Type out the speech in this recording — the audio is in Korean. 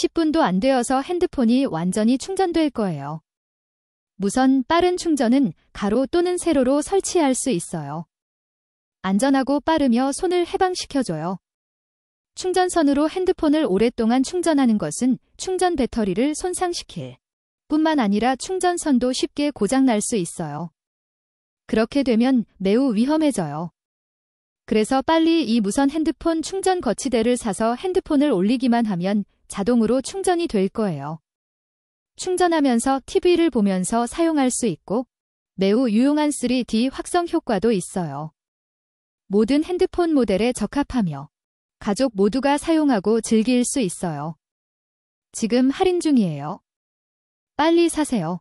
10분도 안 되어서 핸드폰이 완전히 충전될 거예요. 무선 빠른 충전은 가로 또는 세로로 설치할 수 있어요. 안전하고 빠르며 손을 해방시켜줘요. 충전선으로 핸드폰을 오랫동안 충전하는 것은 충전 배터리를 손상시킬 뿐만 아니라 충전선도 쉽게 고장날 수 있어요. 그렇게 되면 매우 위험해져요. 그래서 빨리 이 무선 핸드폰 충전 거치대를 사서 핸드폰을 올리기만 하면 자동으로 충전이 될 거예요. 충전하면서 TV를 보면서 사용할 수 있고 매우 유용한 3D 확성 효과도 있어요. 모든 핸드폰 모델에 적합하며 가족 모두가 사용하고 즐길 수 있어요. 지금 할인 중이에요. 빨리 사세요.